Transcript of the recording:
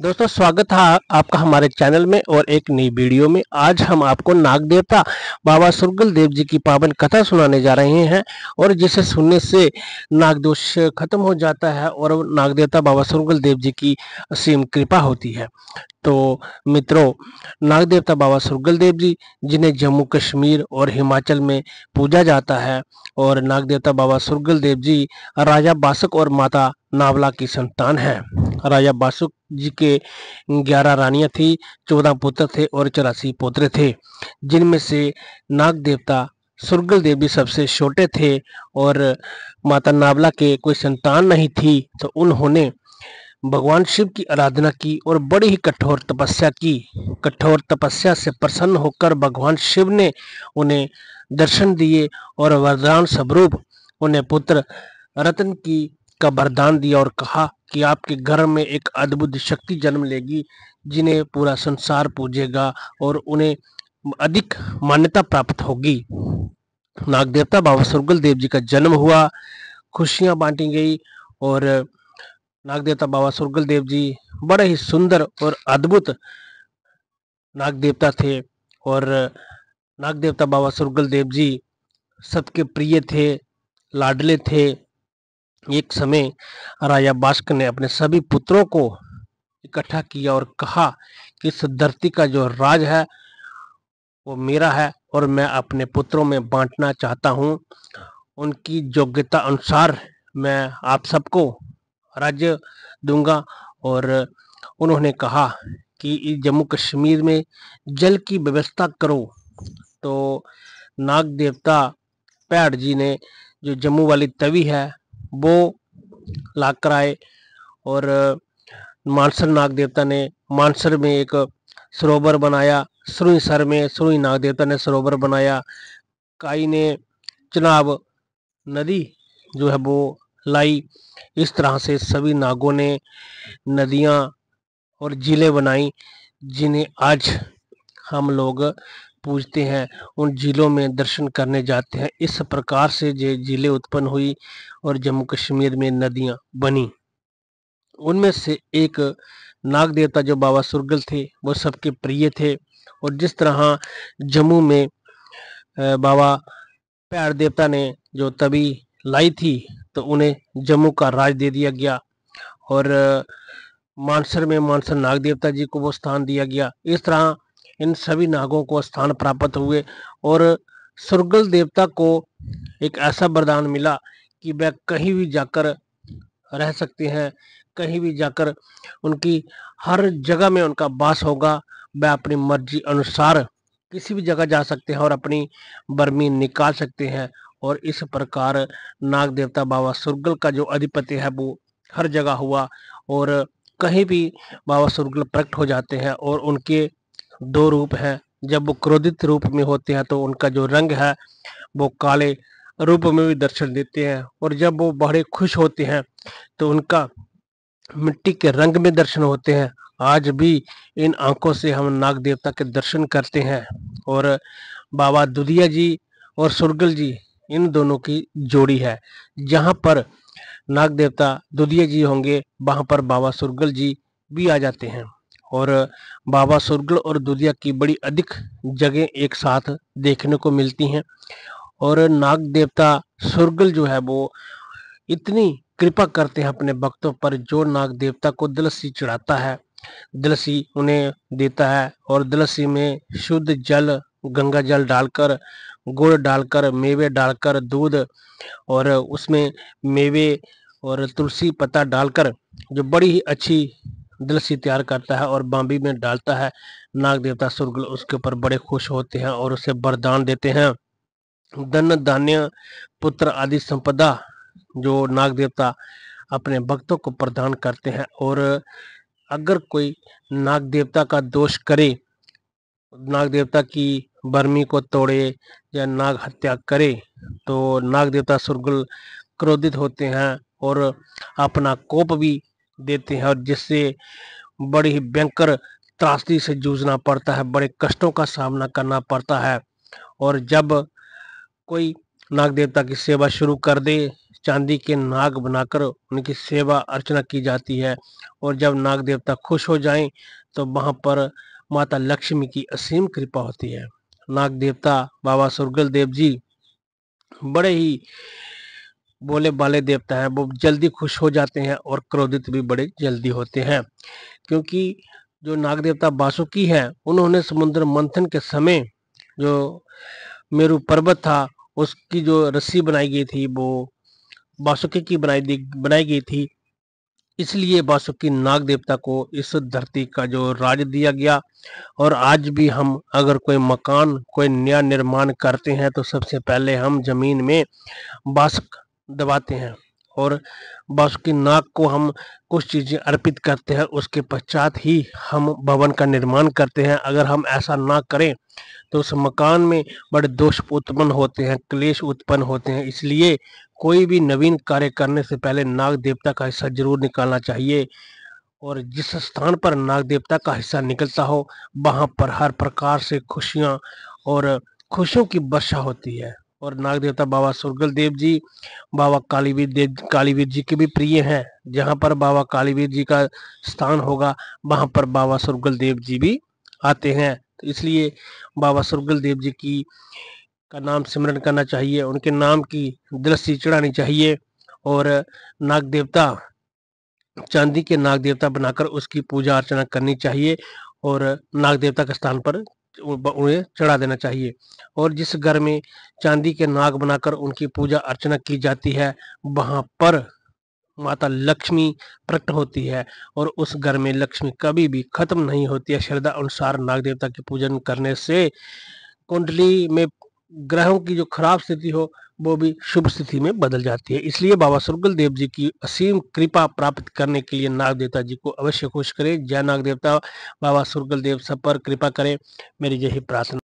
दोस्तों स्वागत है आपका हमारे चैनल में और एक नई वीडियो में आज हम आपको नाग देवता बाबा सुरगल देव जी की पावन कथा सुनाने जा रहे हैं और जिसे सुनने से नाग दोष खत्म हो जाता है और नाग देवता बाबा सुरगल देव जी की असीम कृपा होती है तो मित्रों नाग देवता बाबा सुरगल देव जी जिन्हें जम्मू कश्मीर और हिमाचल में पूजा जाता है और नाग देवता बाबा सुरगल देव जी राजा बासक और माता नावला की संतान है राजा बासुक जी के ग्यारह रानियां थी चौदह पुत्र थे और चौरासी पोत्रे थे जिनमें से नाग देवता सुरगल देव भी सबसे छोटे थे और माता नावला के कोई संतान नहीं थी तो उन्होंने भगवान शिव की आराधना की और बड़ी ही कठोर तपस्या की कठोर तपस्या से प्रसन्न होकर भगवान शिव ने उन्हें दर्शन दिए और वरदान स्वरूप उन्हें पुत्र रतन की का वरदान दिया और कहा कि आपके घर में एक अद्भुत शक्ति जन्म लेगी जिन्हें पूरा संसार पूजेगा और उन्हें अधिक मान्यता प्राप्त होगी नाग देवता बाबा सुरगल देव जी का जन्म हुआ खुशियां बांटी गई और नाग देवता बाबा सुरगल देव जी बड़े ही सुंदर और अद्भुत नाग देवता थे और नाग देवता बाबा सुरगल देव जी सबके प्रिय थे लाडले थे एक समय राजा बास्क ने अपने सभी पुत्रों को इकट्ठा किया और कहा कि इस धरती का जो राज है वो मेरा है और मैं अपने पुत्रों में बांटना चाहता हूँ उनकी योग्यता अनुसार मैं आप सबको राज्य दूंगा और उन्होंने कहा कि जम्मू कश्मीर में जल की व्यवस्था करो तो नाग देवता पैड़ जी ने जो जम्मू वाली तवी है वो ला कर आए और मानसर नाग देवता ने मानसर में एक सरोवर बनाया सर में सुरुई नाग देवता ने सरोवर बनाया काई ने चनाब नदी जो है वो लाई इस तरह से सभी नागों ने नदियां और जिले बनाई जिन्हें आज हम लोग पूजते हैं उन जिलों में दर्शन करने जाते हैं इस प्रकार से जो जिले उत्पन्न हुई और जम्मू कश्मीर में नदियां बनी उनमें से एक नाग देवता जो बाबा सुरगल थे वो सबके प्रिय थे और जिस तरह जम्मू में बाबा प्यार देवता ने जो तभी लाई थी तो उन्हें जम्मू का राज दे दिया गया और मानसर में मानसर नाग देवता जी को वो स्थान दिया गया इस तरह इन सभी नागों को स्थान प्राप्त हुए और सुरगल देवता को एक ऐसा वरदान मिला कि वह कहीं भी जाकर रह सकते हैं कहीं भी जाकर उनकी हर जगह में उनका वास होगा वे अपनी मर्जी अनुसार किसी भी जगह जा सकते हैं और अपनी बर्मी निकाल सकते हैं और इस प्रकार नाग देवता बाबा सुरगल का जो अधिपति है वो हर जगह हुआ और कहीं भी बाबा सुरगल प्रकट हो जाते हैं और उनके दो रूप हैं जब वो क्रोधित रूप में होते हैं तो उनका जो रंग है वो काले रूप में भी दर्शन देते हैं और जब वो बड़े खुश होते हैं तो उनका मिट्टी के रंग में दर्शन होते हैं आज भी इन आंखों से हम नाग देवता के दर्शन करते हैं और बाबा दुधिया जी और सुरगल जी इन दोनों की जोड़ी है जहाँ पर नाग देवता दुधिया जी होंगे वहाँ पर बाबा सुरगल जी भी आ जाते हैं और बाबा सुरगल और दुधिया की बड़ी अधिक जगह एक साथ देखने को मिलती हैं और नाग देवता सुरगल जो है वो इतनी कृपा करते हैं अपने भक्तों पर जो नाग देवता को दलसी चढ़ाता है दलसी उन्हें देता है और दलसी में शुद्ध जल गंगा जल डालकर गुड़ डालकर मेवे डालकर दूध और उसमें मेवे और तुलसी पत्ता डालकर जो बड़ी ही अच्छी दिल से तैयार करता है और बांबी में डालता है नाग देवता सुरगुल उसके ऊपर बड़े खुश होते हैं और उसे वरदान देते हैं धन धान्य पुत्र आदि संपदा जो नाग देवता अपने भक्तों को प्रदान करते हैं और अगर कोई नाग देवता का दोष करे नाग देवता की बर्मी को तोड़े या नाग हत्या करे तो नाग देवता सुरगुल क्रोधित होते हैं और अपना कोप भी देते हैं और जिससे बड़ी ही भयंकर त्रासदी से जूझना पड़ता है बड़े कष्टों का सामना करना पड़ता है और जब कोई नाग देवता की सेवा शुरू कर दे चांदी के नाग बनाकर उनकी सेवा अर्चना की जाती है और जब नाग देवता खुश हो जाएं तो वहाँ पर माता लक्ष्मी की असीम कृपा होती है नाग देवता बाबा सुरगल देव जी बड़े ही बोले बाले देवता हैं वो जल्दी खुश हो जाते हैं और क्रोधित भी बड़े जल्दी होते हैं क्योंकि जो नाग देवता बासुकी हैं उन्होंने समुद्र मंथन के समय जो मेरु पर्वत था उसकी जो रस्सी बनाई गई थी वो बासुकी की बनाई दी बनाई गई थी इसलिए बासुकी नाग देवता को इस धरती का जो राज दिया गया और आज भी हम अगर कोई मकान कोई नया निर्माण करते हैं तो सबसे पहले हम जमीन में बासुक दबाते हैं और बस की नाक को हम कुछ चीज़ें अर्पित करते हैं उसके पश्चात ही हम भवन का निर्माण करते हैं अगर हम ऐसा ना करें तो उस मकान में बड़े दोष उत्पन्न होते हैं क्लेश उत्पन्न होते हैं इसलिए कोई भी नवीन कार्य करने से पहले नाग देवता का हिस्सा जरूर निकालना चाहिए और जिस स्थान पर नाग देवता का हिस्सा निकलता हो वहाँ पर हर प्रकार से खुशियाँ और खुशियों की वर्षा होती है और नाग देवता बाबा सुरगल देव जी बाबा कालीवीर देव कालीवीर जी के भी प्रिय हैं जहाँ पर बाबा कालीवीर जी का स्थान होगा वहाँ पर बाबा सुरगल देव जी भी आते हैं तो इसलिए बाबा सुरगल देव जी की का नाम सिमरन करना चाहिए उनके नाम की दृष्टि चढ़ानी चाहिए और नाग देवता चांदी के नाग देवता बनाकर उसकी पूजा अर्चना करनी चाहिए और नाग देवता के स्थान पर उन्हें चढ़ा देना चाहिए और जिस घर में चांदी के नाग बनाकर उनकी पूजा अर्चना की जाती है वहाँ पर माता लक्ष्मी प्रकट होती है और उस घर में लक्ष्मी कभी भी खत्म नहीं होती है श्रद्धा अनुसार नाग देवता के पूजन करने से कुंडली में ग्रहों की जो खराब स्थिति हो वो भी शुभ स्थिति में बदल जाती है इसलिए बाबा सुरगल देव जी की असीम कृपा प्राप्त करने के लिए नाग देवता जी को अवश्य खुश करें जय नाग देवता बाबा सुरगल देव सब पर कृपा करें मेरी यही प्रार्थना